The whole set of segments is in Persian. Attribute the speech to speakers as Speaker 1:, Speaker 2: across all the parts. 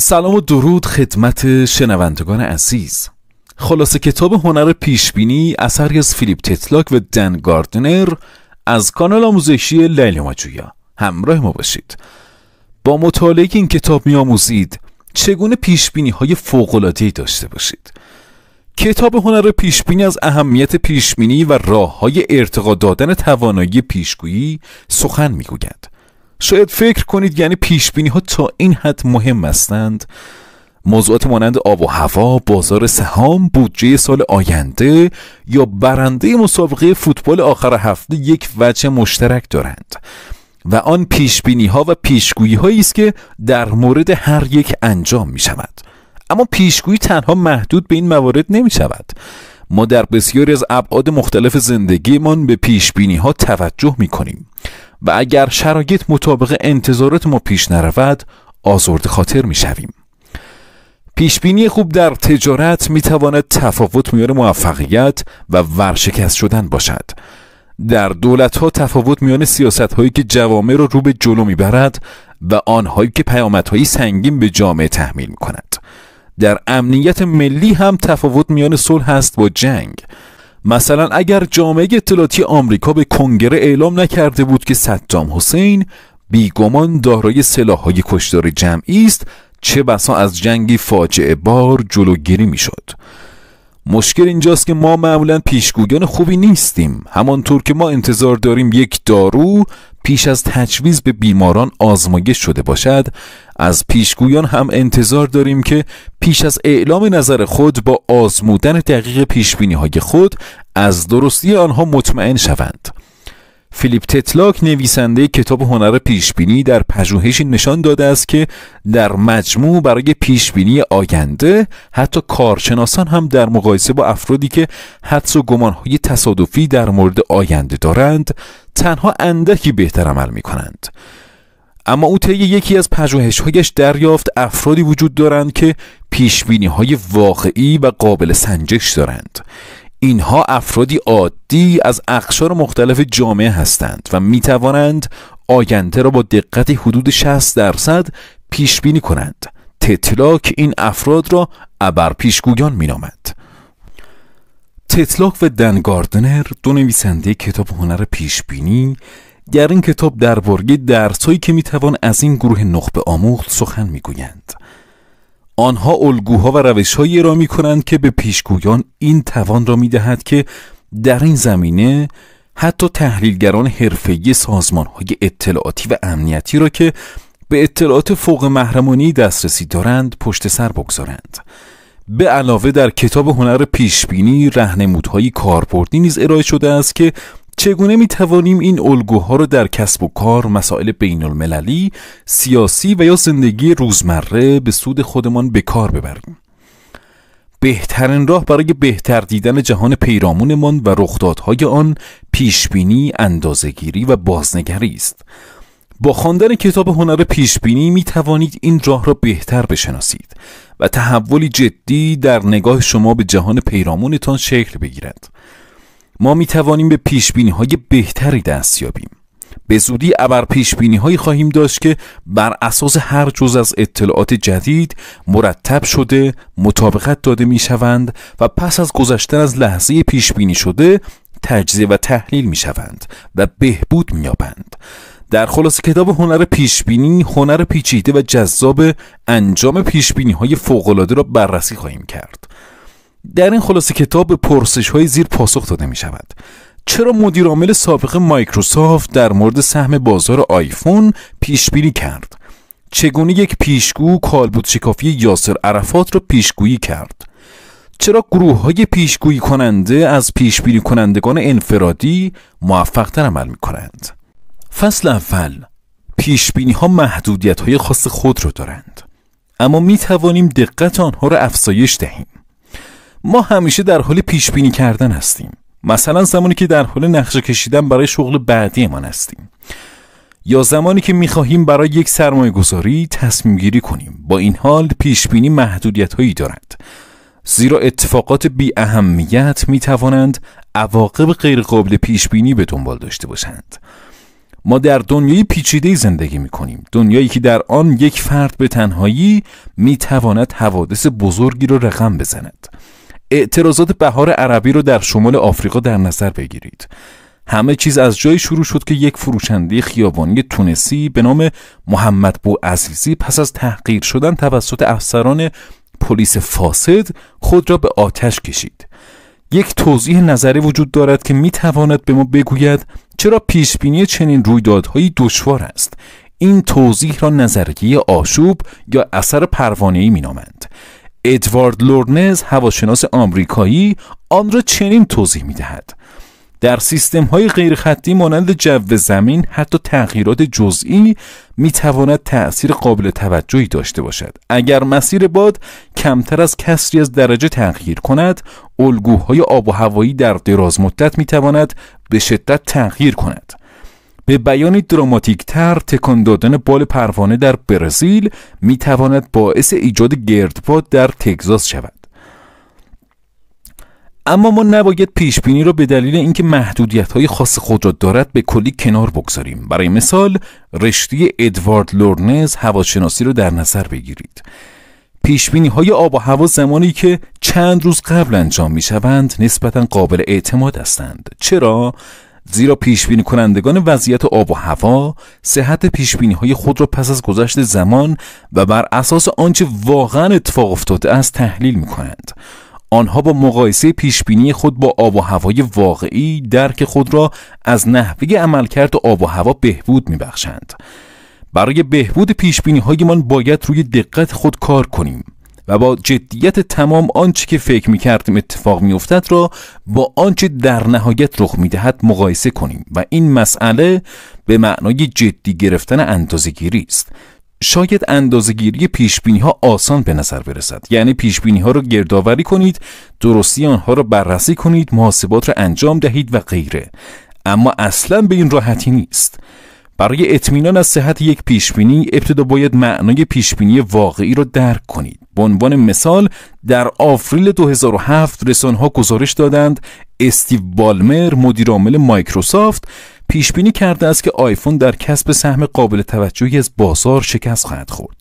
Speaker 1: سلام و درود خدمت شنوندگان عزیز خلاصه کتاب هنر پیشبینی اثری از فیلیپ تتلاک و دن گاردنر از کانال آموزشی لیلی ماجویا همراه ما باشید با مطالعه این کتاب میآموزید چگونه پیشبینی های فوق داشته باشید کتاب هنر پیشبینی از اهمیت پیشبینی و راه های ارتقا دادن توانایی پیشگویی سخن میگوید شاید فکر کنید یعنی پیش بینی ها تا این حد مهم هستند موضوعات مانند آب و هوا، بازار سهام، بودجه سال آینده یا برنده مسابقه فوتبال آخر هفته یک وجه مشترک دارند و آن پیش بینی ها و پیشگویی هایی است که در مورد هر یک انجام می شود اما پیشگویی تنها محدود به این موارد نمی شود ما در بسیاری از ابعاد مختلف زندگیمان به پیش بینی ها توجه می کنیم و اگر شرایط مطابق انتظارات ما پیش نرود آزرد خاطر می شویم پیشبینی خوب در تجارت می تواند تفاوت میان موفقیت و ورشکست شدن باشد در دولت ها تفاوت میان سیاست هایی که جوامع را رو به جلو برد و آنهایی که پیامدهایی سنگین به جامعه تحمیل می کند. در امنیت ملی هم تفاوت میان صلح است با جنگ مثلا اگر جامعه اطلاعاتی آمریکا به کنگره اعلام نکرده بود که صدام حسین بیگمان دارای سلاحهای کشدار جمعی است چه بسا از جنگی فاجعه بار جلوگیری میشد مشکل اینجاست که ما معمولا پیشگویان خوبی نیستیم همانطور که ما انتظار داریم یک دارو پیش از تجویز به بیماران آزمایش شده باشد از پیشگویان هم انتظار داریم که پیش از اعلام نظر خود با آزمودن دقیق پیش های خود از درستی آنها مطمئن شوند فیلیپ تتلاک نویسنده کتاب هنر پیشبینی در پژوهشی نشان داده است که در مجموع برای پیشبینی آینده حتی کارشناسان هم در مقایسه با افرادی که حدس و گمانهای تصادفی در مورد آینده دارند تنها اندکی بهتر عمل می کنند. اما او طی یکی از پژوهش‌هایش دریافت افرادی وجود دارند که پیشبینی های واقعی و قابل سنجش دارند اینها افرادی عادی از اقشار مختلف جامعه هستند و می توانند آینده را با دقت حدود 60 درصد پیش بینی کنند تتلاک این افراد را می نامد تتلاک و دن گاردنر دو نویسنده کتاب هنر پیشبینی در این کتاب درباره درسهایی که می توان از این گروه نخبه آموخت سخن میگویند آنها الگوها و روشهایی را می کنند که به پیشگویان این توان را می دهد که در این زمینه حتی تحلیلگران حرفه‌ای سازمانهای اطلاعاتی و امنیتی را که به اطلاعات فوق محرمانی دسترسی دارند پشت سر بگذارند به علاوه در کتاب هنر پیشبینی رهنمودهای کاربردی نیز ارائه شده است که چگونه می توانیم این الگوها را در کسب و کار، مسائل بین المللی، سیاسی و یا زندگی روزمره به سود خودمان به کار ببریم. بهترین راه برای بهتر دیدن جهان پیرامونمان و رخدادهای آن پیشبینی، اندازهگیری و بازنگری است. با خواندن کتاب هنر پیشبینی می توانید این راه را بهتر بشناسید و تحولی جدی در نگاه شما به جهان پیرامونتان شکل بگیرد. ما می توانیم به پیش بینی های بهتری دست یابیم به زودی ابر پیش بینی هایی خواهیم داشت که بر اساس هر جز از اطلاعات جدید مرتب شده مطابقت داده می شوند و پس از گذشتن از لحظه پیش بینی شده تجزیه و تحلیل می شوند و بهبود می یابند در خلاصه کتاب هنر پیش بینی هنر پیچیده و جذاب انجام پیش بینی های فوق العاده را بررسی خواهیم کرد در این خلاصه کتاب پرسش های زیر پاسخ داده می شود چرا مدیرعامل سابق مایکروسافت در مورد سهم بازار آیفون پیش کرد چگونه یک پیشگو کالبوت شکافی یاسر عرفات را پیشگویی کرد چرا گروه های پیشگویی کننده از پیش کنندگان انفرادی موفقتر عمل می کنند فصل اول پیش بینی ها محدودیت های خاص خود را دارند اما می توانیم دقت آنها را افزایش دهیم ما همیشه در حال پیش بینی کردن هستیم مثلا زمانی که در حال نقشه کشیدن برای شغل بعدیمان هستیم یا زمانی که میخواهیم برای یک سرمایه گذاری تصمیم گیری کنیم با این حال پیش بینی محدودیت هایی دارد زیرا اتفاقات بی اهمیت می توانند عواقب غیرقابل پیش بینی به دنبال داشته باشند ما در دنیای پیچیده زندگی می کنیم دنیایی که در آن یک فرد به تنهایی می تواند حوادث بزرگی را رقم بزند اعتراضات بهار عربی رو در شمال آفریقا در نظر بگیرید همه چیز از جایی شروع شد که یک فروشنده خیابانی تونسی به نام محمد بو عزیزی پس از تحقیر شدن توسط افسران پلیس فاسد خود را به آتش کشید یک توضیح نظری وجود دارد که می تواند به ما بگوید چرا پیش بینی چنین رویدادهایی دشوار است این توضیح را نظریه آشوب یا اثر پروانه ای می نامند ادوارد لورنز هواشناس آمریکایی آن را چنین توضیح می دهد. در سیستم های غیرخطی مانند جو زمین حتی تغییرات جزئی می تواند تأثیر قابل توجهی داشته باشد اگر مسیر باد کمتر از کسری از درجه تغییر کند الگوهای آب و هوایی در دراز مدت می تواند به شدت تغییر کند به بیانی تر تکان دادن بال پروانه در برزیل میتواند باعث ایجاد گردباد در تگزاس شود اما ما نباید پیش بینی را به دلیل اینکه محدودیت های خاص خود را دارد به کلی کنار بگذاریم برای مثال رشته ادوارد لورنز هواشناسی را در نظر بگیرید پیش های آب و هوا زمانی که چند روز قبل انجام می شوند نسبتا قابل اعتماد هستند چرا زیرا پیش بینی کنندگان وضعیت آب و هوا صحت پیش بینی های خود را پس از گذشت زمان و بر اساس آنچه واقعا اتفاق افتاده است تحلیل می کنند آنها با مقایسه پیش بینی خود با آب و هوای واقعی درک خود را از نحوه عملکرد آب و هوا بهبود می بخشند. برای بهبود پیش بینی هایمان باید روی دقت خود کار کنیم و با جدیت تمام آنچه که فکر می کردیم اتفاق می افتد را با آنچه در نهایت رخ می دهد مقایسه کنیم و این مسئله به معنای جدی گرفتن اندازگیری است شاید اندازگیری پیش ها آسان به نظر برسد یعنی پیش بینی ها را گردآوری کنید درستی آنها را بررسی کنید محاسبات را انجام دهید و غیره اما اصلا به این راحتی نیست برای اطمینان از صحت یک پیشبینی ابتدا باید معنای پیشبینی واقعی را درک کنید به عنوان مثال در آفریل 2007 رسانه‌ها گزارش دادند استیو بالمر مدیرعامل مایکروسافت پیش بینی کرده است که آیفون در کسب سهم قابل توجهی از بازار شکست خواهد خورد.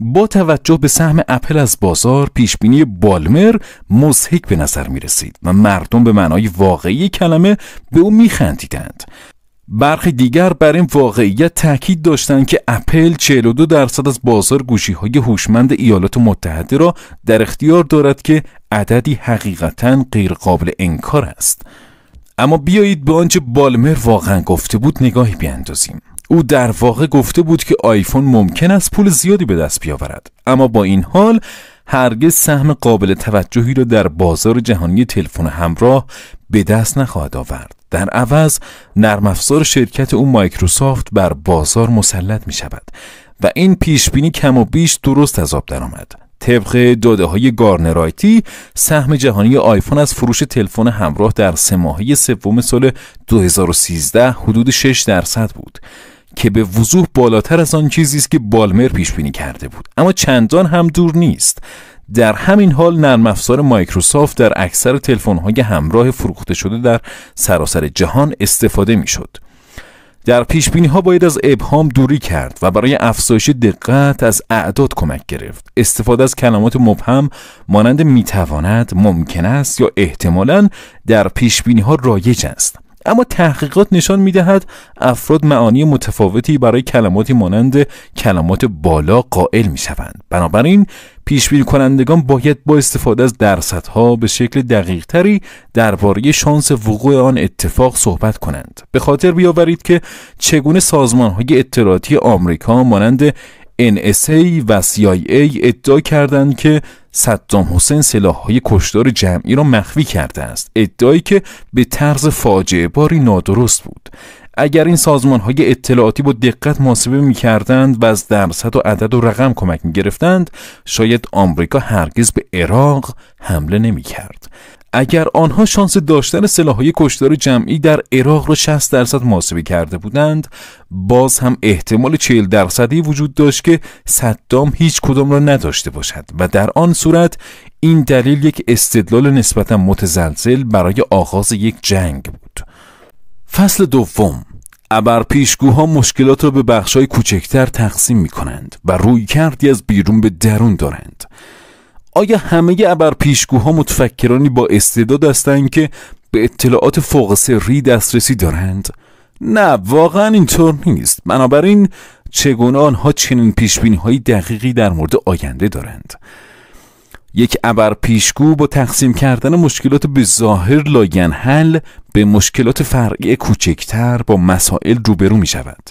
Speaker 1: با توجه به سهم اپل از بازار، پیش بینی بالمر مزهک به نظر می رسید و مردم به معنای واقعی کلمه به او می خندیدند. برخی دیگر بر این واقعیت تاکید داشتند که اپل 42 درصد از بازار گوشی های هوشمند ایالات متحده را در اختیار دارد که عددی حقیقتا غیرقابل انکار است اما بیایید به آنچه بالمر واقعا گفته بود نگاهی بیاندازیم او در واقع گفته بود که آیفون ممکن است پول زیادی به دست بیاورد اما با این حال هرگز سهم قابل توجهی را در بازار جهانی تلفن همراه به دست نخواهد آورد در عوض نرم افزار شرکت او مایکروسافت بر بازار مسلط می شود و این پیش بینی کم و بیش درست از آب درآمد طبق داده های گارنرایتی سهم جهانی آیفون از فروش تلفن همراه در سه ماهه سوم سال 2013 حدود 6 درصد بود که به وضوح بالاتر از آن چیزی است که بالمر پیش بینی کرده بود اما چندان هم دور نیست در همین حال نرم افزار مایکروسافت در اکثر های همراه فروخته شده در سراسر جهان استفاده میشد. در پیش بینی ها باید از ابهام دوری کرد و برای افزایش دقت از اعداد کمک گرفت. استفاده از کلمات مبهم مانند میتواند، ممکن است یا احتمالا در پیش بینی ها رایج است. اما تحقیقات نشان میدهد افراد معانی متفاوتی برای کلماتی مانند کلمات بالا قائل می شوند بنابراین پیشبینی کنندگان باید با استفاده از درصدها به شکل دقیقتری درباره شانس وقوع آن اتفاق صحبت کنند به خاطر بیاورید که چگونه سازمان های اطلاعاتی آمریکا مانند NSA و CIA ادعا کردند که صدام حسین های کشدار جمعی را مخفی کرده است ادعایی که به طرز فاجعه باری نادرست بود اگر این سازمان های اطلاعاتی با دقت محاسبه می کردند و از درصد و عدد و رقم کمک می گرفتند شاید آمریکا هرگز به عراق حمله نمی کرد اگر آنها شانس داشتن سلاحهای کشتار جمعی در عراق را 60 درصد محاسبه کرده بودند باز هم احتمال 40 درصدی وجود داشت که صدام هیچ کدام را نداشته باشد و در آن صورت این دلیل یک استدلال نسبتا متزلزل برای آغاز یک جنگ بود فصل دوم ابر پیشگوها مشکلات را به بخشهای کوچکتر تقسیم می کنند و روی کردی از بیرون به درون دارند آیا همه ابر پیشگوها متفکرانی با استعداد هستند که به اطلاعات فوق سری دسترسی دارند نه واقعا اینطور نیست بنابراین چگونه آنها چنین پیشبینی های دقیقی در مورد آینده دارند یک ابر پیشگو با تقسیم کردن مشکلات به ظاهر لاین حل به مشکلات فرعی کوچکتر با مسائل روبرو می شود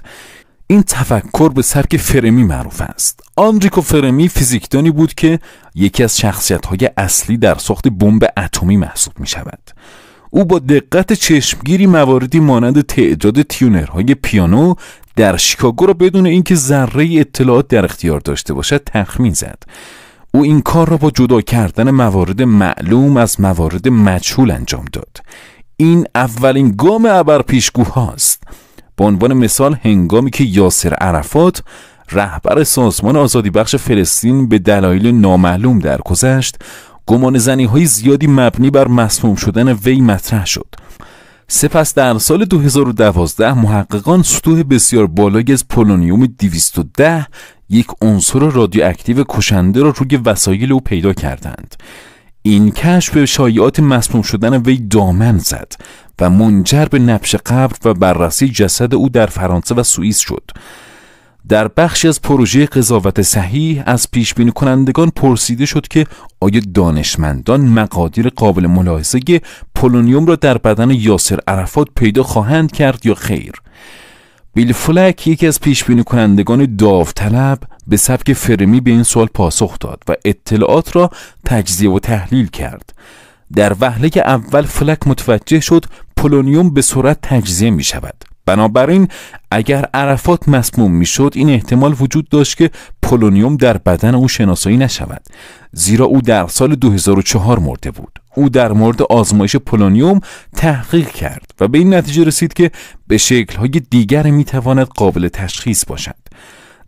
Speaker 1: این تفکر به سبک فرمی معروف است آنریکو فرمی فیزیکدانی بود که یکی از شخصیت اصلی در ساخت بمب اتمی محسوب می شود او با دقت چشمگیری مواردی مانند تعداد تیونرهای پیانو در شیکاگو را بدون اینکه ذره اطلاعات در اختیار داشته باشد تخمین زد او این کار را با جدا کردن موارد معلوم از موارد مجهول انجام داد این اولین گام ابر پیشگوهاست هاست به عنوان مثال هنگامی که یاسر عرفات رهبر سازمان آزادی بخش فلسطین به دلایل نامعلوم درگذشت گمان زنی های زیادی مبنی بر مصموم شدن وی مطرح شد سپس در سال 2012 محققان سطوح بسیار بالایی از پولونیوم 210 یک عنصر رادیواکتیو کشنده را روی وسایل او پیدا کردند این کشف به شایعات مصموم شدن وی دامن زد و منجر به نبش قبر و بررسی جسد او در فرانسه و سوئیس شد در بخشی از پروژه قضاوت صحیح از پیش بینی کنندگان پرسیده شد که آیا دانشمندان مقادیر قابل ملاحظه پولونیوم را در بدن یاسر عرفات پیدا خواهند کرد یا خیر بیل فلک یکی از پیش بینی کنندگان داوطلب به سبک فرمی به این سوال پاسخ داد و اطلاعات را تجزیه و تحلیل کرد در وهله اول فلک متوجه شد پولونیوم به سرعت تجزیه می شود بنابراین اگر عرفات مسموم می شد این احتمال وجود داشت که پولونیوم در بدن او شناسایی نشود زیرا او در سال 2004 مرده بود او در مورد آزمایش پولونیوم تحقیق کرد و به این نتیجه رسید که به شکلهای دیگر تواند قابل تشخیص باشد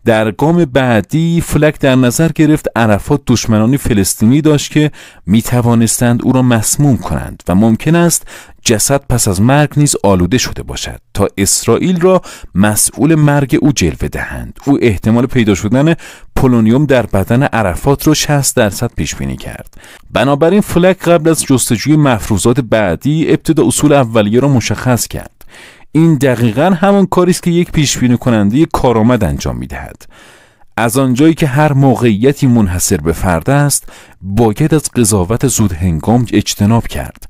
Speaker 1: در گام بعدی فلک در نظر گرفت عرفات دشمنانی فلسطینی داشت که می توانستند او را مسموم کنند و ممکن است جسد پس از مرگ نیز آلوده شده باشد تا اسرائیل را مسئول مرگ او جلوه دهند او احتمال پیدا شدن پولونیوم در بدن عرفات را 60 درصد پیش بینی کرد بنابراین فلک قبل از جستجوی مفروضات بعدی ابتدا اصول اولیه را مشخص کرد این دقیقا همون کاری است که یک پیش بینی کننده کارآمد انجام میدهد از آنجایی که هر موقعیتی منحصر به فرد است باید از قضاوت زود هنگام اجتناب کرد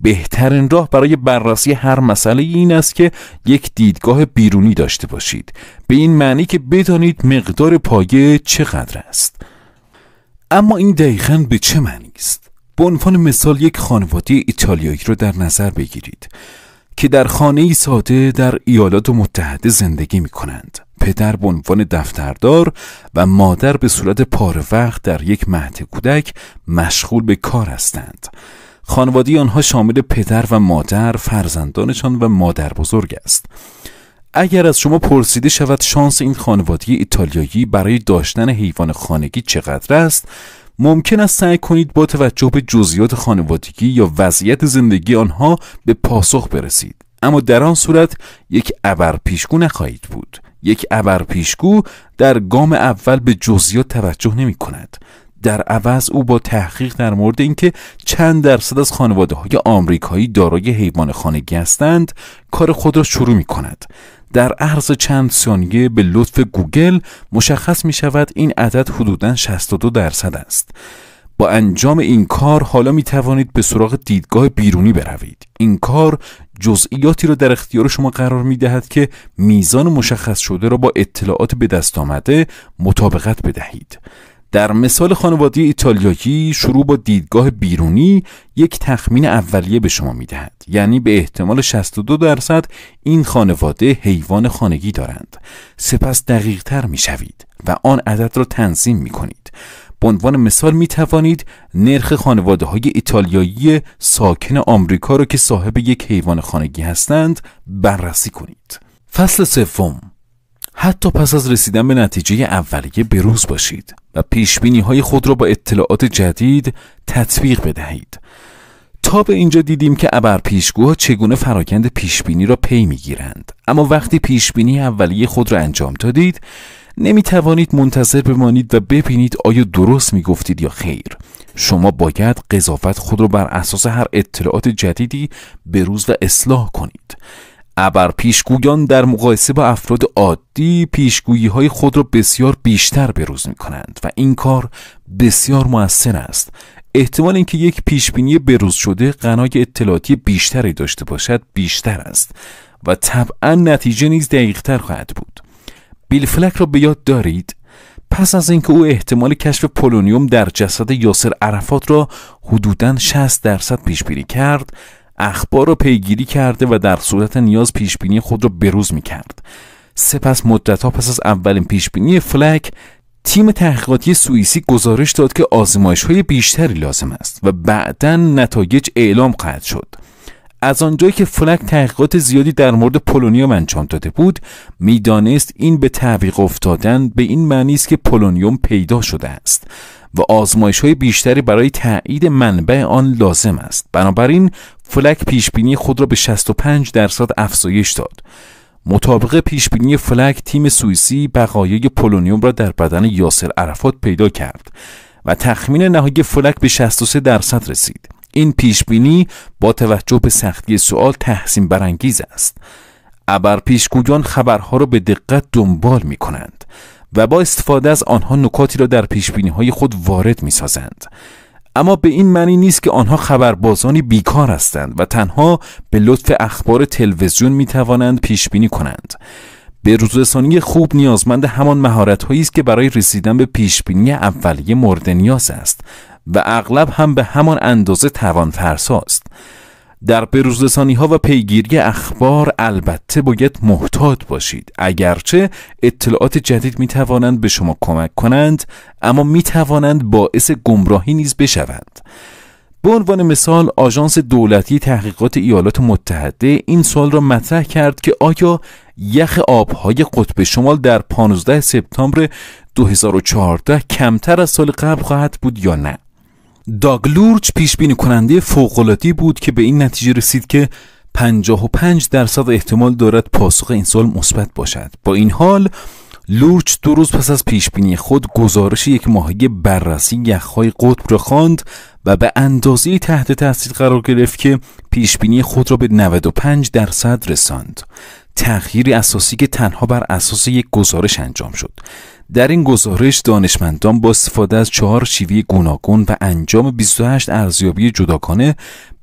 Speaker 1: بهترین راه برای بررسی هر مسئله این است که یک دیدگاه بیرونی داشته باشید به این معنی که بدانید مقدار پایه چقدر است اما این دقیقا به چه معنی است به عنوان مثال یک خانواده ایتالیایی را در نظر بگیرید که در خانه ساده در ایالات متحده زندگی می کنند. پدر به عنوان دفتردار و مادر به صورت پار وقت در یک مهد کودک مشغول به کار هستند. خانواده آنها شامل پدر و مادر، فرزندانشان و مادر بزرگ است. اگر از شما پرسیده شود شانس این خانواده ایتالیایی برای داشتن حیوان خانگی چقدر است ممکن است سعی کنید با توجه به جزئیات خانوادگی یا وضعیت زندگی آنها به پاسخ برسید اما در آن صورت یک پیشگو نخواهید بود یک ابرپیشگو در گام اول به جزئیات توجه نمی کند در عوض او با تحقیق در مورد اینکه چند درصد از خانواده های آمریکایی دارای حیوان خانگی هستند کار خود را شروع می کند در عرض چند ثانیه به لطف گوگل مشخص می شود این عدد حدوداً 62 درصد است. با انجام این کار حالا می توانید به سراغ دیدگاه بیرونی بروید. این کار جزئیاتی را در اختیار شما قرار می دهد که میزان مشخص شده را با اطلاعات به دست آمده مطابقت بدهید. در مثال خانواده ایتالیایی شروع با دیدگاه بیرونی یک تخمین اولیه به شما میدهد یعنی به احتمال 62 درصد این خانواده حیوان خانگی دارند سپس دقیق تر می شوید و آن عدد را تنظیم می کنید به عنوان مثال می توانید نرخ خانواده های ایتالیایی ساکن آمریکا را که صاحب یک حیوان خانگی هستند بررسی کنید فصل سوم حتی پس از رسیدن به نتیجه اولیه بروز باشید و پیش بینی های خود را با اطلاعات جدید تطبیق بدهید تا به اینجا دیدیم که ابر پیشگوها چگونه فراکند پیش بینی را پی میگیرند اما وقتی پیش بینی اولیه خود را انجام دادید نمی توانید منتظر بمانید و ببینید آیا درست می گفتید یا خیر شما باید قضاوت خود را بر اساس هر اطلاعات جدیدی بروز و اصلاح کنید ابر پیشگویان در مقایسه با افراد عادی پیشگویی های خود را بسیار بیشتر بروز می کنند و این کار بسیار موثر است احتمال اینکه یک پیشبینی بروز شده غنای اطلاعاتی بیشتری داشته باشد بیشتر است و طبعا نتیجه نیز دقیقتر خواهد بود بیل فلک را به یاد دارید پس از اینکه او احتمال کشف پولونیوم در جسد یاسر عرفات را حدوداً 60 درصد پیش کرد اخبار را پیگیری کرده و در صورت نیاز پیشبینی خود را بروز می کرد. سپس مدتها پس از اولین پیشبینی فلک تیم تحقیقاتی سوئیسی گزارش داد که آزمایش های بیشتری لازم است و بعدا نتایج اعلام خواهد شد از آنجایی که فلک تحقیقات زیادی در مورد پولونیوم انجام داده بود میدانست این به تعویق افتادن به این معنی است که پولونیوم پیدا شده است و آزمایش های بیشتری برای تایید منبع آن لازم است بنابراین فلک پیش خود را به 65 درصد افزایش داد مطابق پیش بینی فلک تیم سوئیسی بقایای پولونیوم را در بدن یاسر عرفات پیدا کرد و تخمین نهایی فلک به 63 درصد رسید این پیش بینی با توجه به سختی سوال تحسین برانگیز است ابر پیشگویان خبرها را به دقت دنبال می کنند و با استفاده از آنها نکاتی را در پیش های خود وارد می سازند اما به این معنی نیست که آنها خبربازانی بیکار هستند و تنها به لطف اخبار تلویزیون می توانند پیش بینی کنند. به روزرسانی خوب نیازمند همان مهارت هایی است که برای رسیدن به پیش بینی اولیه مورد نیاز است و اغلب هم به همان اندازه توان فرساست. در بروزرسانی ها و پیگیری اخبار البته باید محتاط باشید اگرچه اطلاعات جدید می توانند به شما کمک کنند اما می توانند باعث گمراهی نیز بشوند به عنوان مثال آژانس دولتی تحقیقات ایالات متحده این سال را مطرح کرد که آیا یخ آبهای قطب شمال در 15 سپتامبر 2014 کمتر از سال قبل خواهد بود یا نه داگلورچ پیش بینی کننده فوق‌العاده‌ای بود که به این نتیجه رسید که 55 درصد احتمال دارد پاسخ این سال مثبت باشد با این حال لورچ دو روز پس از پیش بینی خود گزارش یک ماهی بررسی یخهای قطب را خواند و به اندازه تحت تاثیر قرار گرفت که پیش بینی خود را به 95 درصد رساند تغییری اساسی که تنها بر اساس یک گزارش انجام شد در این گزارش دانشمندان با استفاده از چهار شیوه گوناگون و انجام 28 ارزیابی جداگانه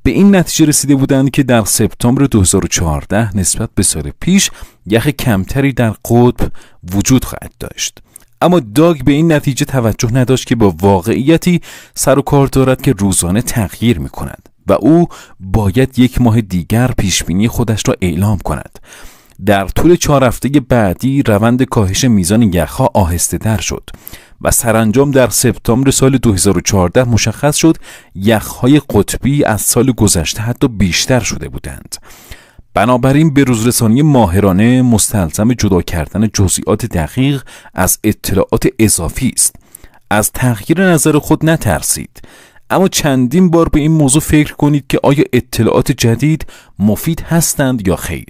Speaker 1: به این نتیجه رسیده بودند که در سپتامبر 2014 نسبت به سال پیش یخ کمتری در قطب وجود خواهد داشت اما داگ به این نتیجه توجه نداشت که با واقعیتی سر و کار دارد که روزانه تغییر می کند و او باید یک ماه دیگر پیش خودش را اعلام کند در طول چهار هفته بعدی روند کاهش میزان یخها آهسته در شد و سرانجام در سپتامبر سال 2014 مشخص شد یخهای قطبی از سال گذشته حتی بیشتر شده بودند بنابراین به روزرسانی ماهرانه مستلزم جدا کردن جزئیات دقیق از اطلاعات اضافی است از تغییر نظر خود نترسید اما چندین بار به این موضوع فکر کنید که آیا اطلاعات جدید مفید هستند یا خیر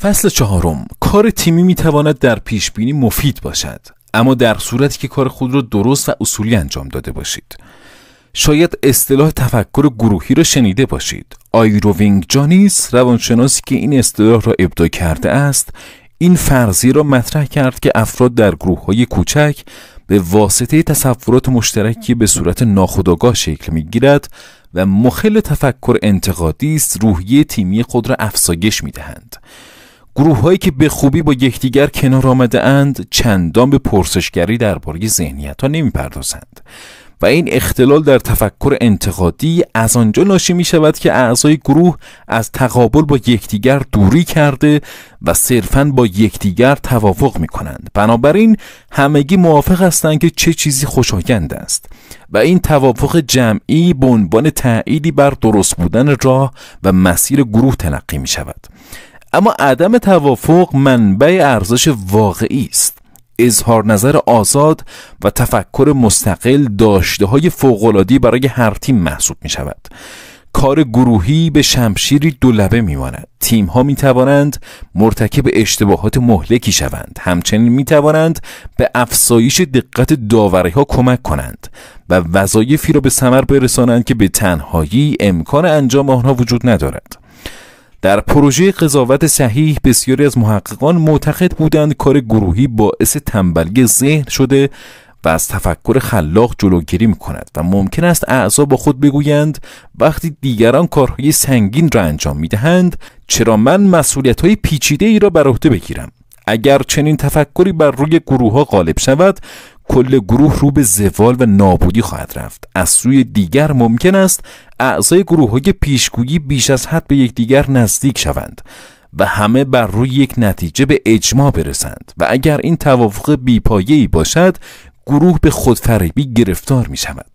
Speaker 1: فصل چهارم کار تیمی تواند در پیش بینی مفید باشد اما در صورتی که کار خود را درست و اصولی انجام داده باشید شاید اصطلاح تفکر گروهی را شنیده باشید آیروینگ جانیس روانشناسی که این اصطلاح را ابدا کرده است این فرضیه را مطرح کرد که افراد در گروه های کوچک به واسطه تصورات مشترکی به صورت ناخودآگاه شکل می گیرد و مخل تفکر انتقادی است روحیه تیمی خود را افزایش میدهند گروه هایی که به خوبی با یکدیگر کنار آمده اند چندان به پرسشگری درباره ذهنیت ها نمی پردازند و این اختلال در تفکر انتقادی از آنجا ناشی می شود که اعضای گروه از تقابل با یکدیگر دوری کرده و صرفا با یکدیگر توافق می کنند بنابراین همگی موافق هستند که چه چیزی خوشایند است و این توافق جمعی به عنوان تأییدی بر درست بودن راه و مسیر گروه تلقی می شود اما عدم توافق منبع ارزش واقعی است اظهار نظر آزاد و تفکر مستقل داشته های فوقلادی برای هر تیم محسوب می شود کار گروهی به شمشیری دولبه می ماند تیم ها می توانند مرتکب اشتباهات مهلکی شوند همچنین می توانند به افزایش دقت داوری ها کمک کنند و وظایفی را به ثمر برسانند که به تنهایی امکان انجام آنها وجود ندارد در پروژه قضاوت صحیح بسیاری از محققان معتقد بودند کار گروهی باعث تنبلی ذهن شده و از تفکر خلاق جلوگیری می کند و ممکن است اعضا با خود بگویند وقتی دیگران کارهای سنگین را انجام می دهند چرا من مسئولیت های پیچیده ای را بر عهده بگیرم اگر چنین تفکری بر روی گروه ها غالب شود کل گروه رو به زوال و نابودی خواهد رفت از سوی دیگر ممکن است اعضای گروه های پیشگویی بیش از حد به یکدیگر نزدیک شوند و همه بر روی یک نتیجه به اجماع برسند و اگر این توافق بیپایه‌ای باشد گروه به خودفریبی گرفتار می شود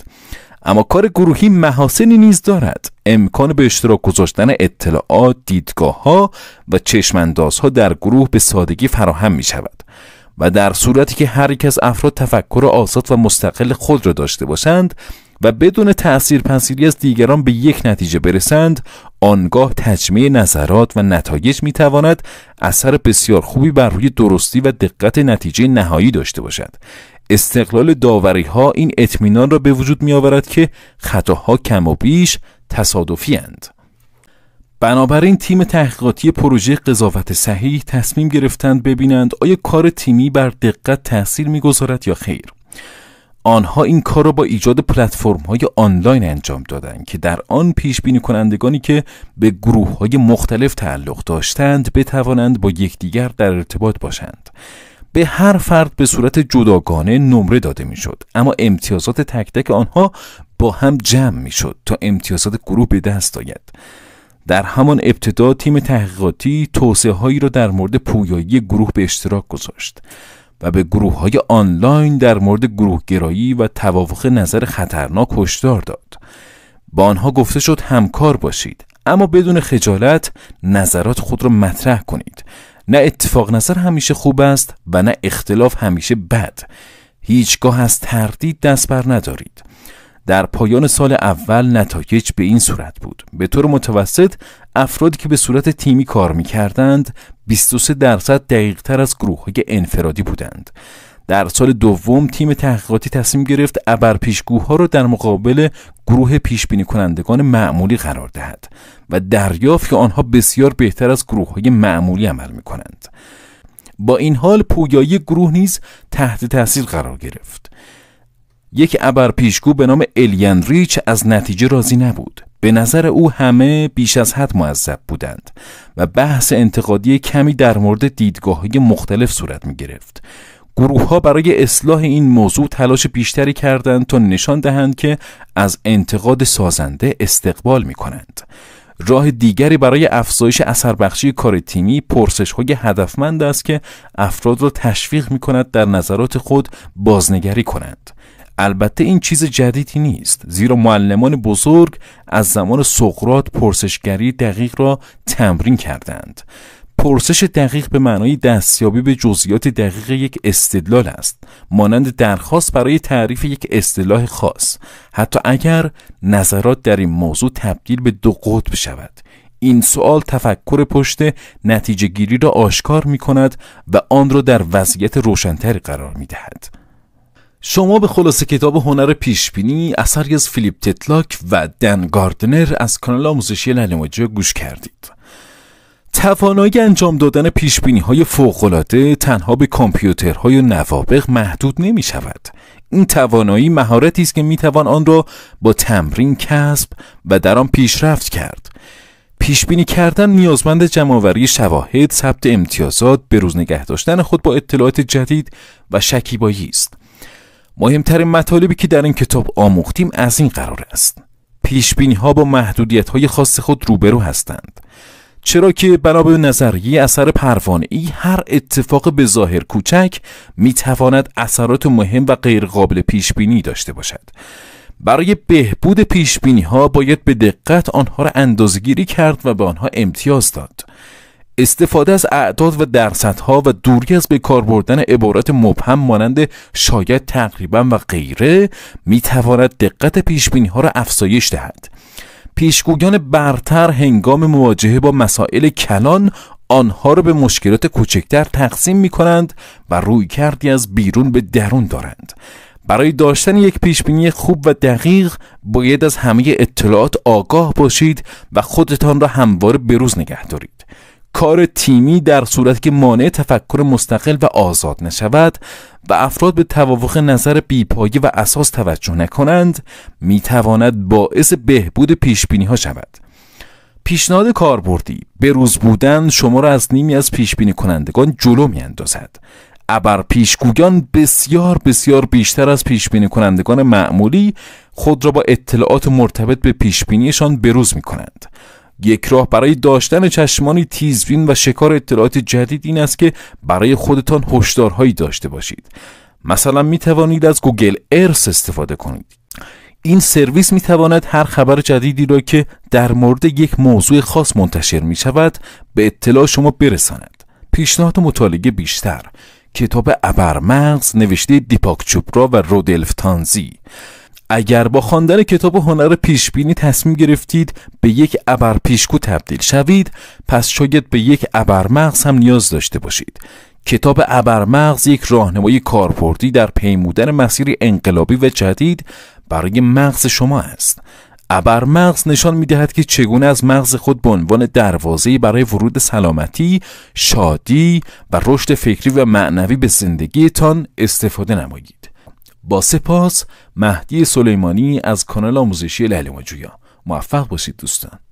Speaker 1: اما کار گروهی محاسنی نیز دارد امکان به اشتراک گذاشتن اطلاعات دیدگاه ها و چشمنداز ها در گروه به سادگی فراهم می شود و در صورتی که هر یک از افراد تفکر آزاد و مستقل خود را داشته باشند و بدون تأثیر پذیری از دیگران به یک نتیجه برسند آنگاه تجمع نظرات و نتایج می تواند اثر بسیار خوبی بر روی درستی و دقت نتیجه نهایی داشته باشد استقلال داوری ها این اطمینان را به وجود می آورد که خطاها کم و بیش تصادفی هند. بنابراین تیم تحقیقاتی پروژه قضاوت صحیح تصمیم گرفتند ببینند آیا کار تیمی بر دقت تاثیر میگذارد یا خیر آنها این کار را با ایجاد پلتفرم های آنلاین انجام دادند که در آن پیش بینی کنندگانی که به گروه های مختلف تعلق داشتند بتوانند با یکدیگر در ارتباط باشند به هر فرد به صورت جداگانه نمره داده شد اما امتیازات تک تک آنها با هم جمع شد تا امتیازات گروه به دست آید در همان ابتدا تیم تحقیقاتی توسعه هایی را در مورد پویایی گروه به اشتراک گذاشت و به گروه های آنلاین در مورد گروهگرایی و توافق نظر خطرناک هشدار داد با آنها گفته شد همکار باشید اما بدون خجالت نظرات خود را مطرح کنید نه اتفاق نظر همیشه خوب است و نه اختلاف همیشه بد هیچگاه از تردید دست بر ندارید در پایان سال اول نتایج به این صورت بود به طور متوسط افرادی که به صورت تیمی کار کردند 23 درصد دقیق تر از گروه های انفرادی بودند در سال دوم تیم تحقیقاتی تصمیم گرفت پیشگوها را در مقابل گروه پیش بینی کنندگان معمولی قرار دهد و دریافت که آنها بسیار بهتر از گروه های معمولی عمل می کنند. با این حال پویایی گروه نیز تحت تاثیر قرار گرفت. یک ابر پیشگو به نام ریچ از نتیجه راضی نبود به نظر او همه بیش از حد معذب بودند و بحث انتقادی کمی در مورد دیدگاه مختلف صورت می گرفت گروه ها برای اصلاح این موضوع تلاش بیشتری کردند تا نشان دهند که از انتقاد سازنده استقبال می کنند. راه دیگری برای افزایش اثربخشی کار تیمی پرسش های هدفمند است که افراد را تشویق می کند در نظرات خود بازنگری کنند. البته این چیز جدیدی نیست زیرا معلمان بزرگ از زمان سقرات پرسشگری دقیق را تمرین کردند پرسش دقیق به معنای دستیابی به جزئیات دقیق یک استدلال است مانند درخواست برای تعریف یک اصطلاح خاص حتی اگر نظرات در این موضوع تبدیل به دو قطب شود این سوال تفکر پشت نتیجه گیری را آشکار می کند و آن را در وضعیت روشنتری قرار می دهد. شما به خلاصه کتاب هنر پیشبینی اثری از فیلیپ تتلاک و دن گاردنر از کانال آموزشی لنماجی گوش کردید توانایی انجام دادن پیش های فوقالعاده تنها به کامپیوترهای نوابق محدود نمی شود این توانایی مهارتی است که می توان آن را با تمرین کسب و در آن پیشرفت کرد پیش بینی کردن نیازمند جمعآوری شواهد ثبت امتیازات به روز نگه داشتن خود با اطلاعات جدید و شکیبایی است مهمترین مطالبی که در این کتاب آموختیم از این قرار است پیش ها با محدودیت های خاص خود روبرو هستند چرا که بنا به نظریه اثر پروانه ای هر اتفاق به ظاهر کوچک میتواند اثرات مهم و غیرقابل پیش بینی داشته باشد برای بهبود پیش ها باید به دقت آنها را اندازگیری کرد و به آنها امتیاز داد استفاده از اعداد و درصدها و دوری از به کار بردن عبارات مبهم مانند شاید تقریبا و غیره میتواند دقت بینی ها را افزایش دهد پیشگویان برتر هنگام مواجهه با مسائل کلان آنها را به مشکلات کوچکتر تقسیم می کنند و روی کردی از بیرون به درون دارند برای داشتن یک پیشبینی خوب و دقیق باید از همه اطلاعات آگاه باشید و خودتان را همواره بروز نگه دارید کار تیمی در صورتی که مانع تفکر مستقل و آزاد نشود و افراد به توافق نظر بیپایی و اساس توجه نکنند میتواند باعث بهبود پیشبینی ها شود پیشنهاد کاربردی بروز بودن شما را از نیمی از پیشبینی کنندگان جلو اندازد ابر پیشگویان بسیار بسیار بیشتر از پیشبینی کنندگان معمولی خود را با اطلاعات مرتبط به پیشبینیشان بروز می کنند یک راه برای داشتن چشمانی تیزبین و شکار اطلاعات جدید این است که برای خودتان هشدارهایی داشته باشید مثلا می توانید از گوگل ارس استفاده کنید این سرویس می تواند هر خبر جدیدی را که در مورد یک موضوع خاص منتشر می شود به اطلاع شما برساند پیشنهاد مطالعه بیشتر کتاب ابرمغز نوشته دیپاک چوپرا و رودلف تانزی اگر با خواندن کتاب هنر پیشبینی تصمیم گرفتید به یک ابر پیشکو تبدیل شوید پس شاید به یک مغز هم نیاز داشته باشید کتاب مغز یک راهنمای کاربردی در پیمودن مسیر انقلابی و جدید برای مغز شما است مغز نشان می دهد که چگونه از مغز خود به عنوان دروازه برای ورود سلامتی، شادی و رشد فکری و معنوی به زندگیتان استفاده نمایید. با سپاس مهدی سلیمانی از کانال آموزشی لحل موفق باشید دوستان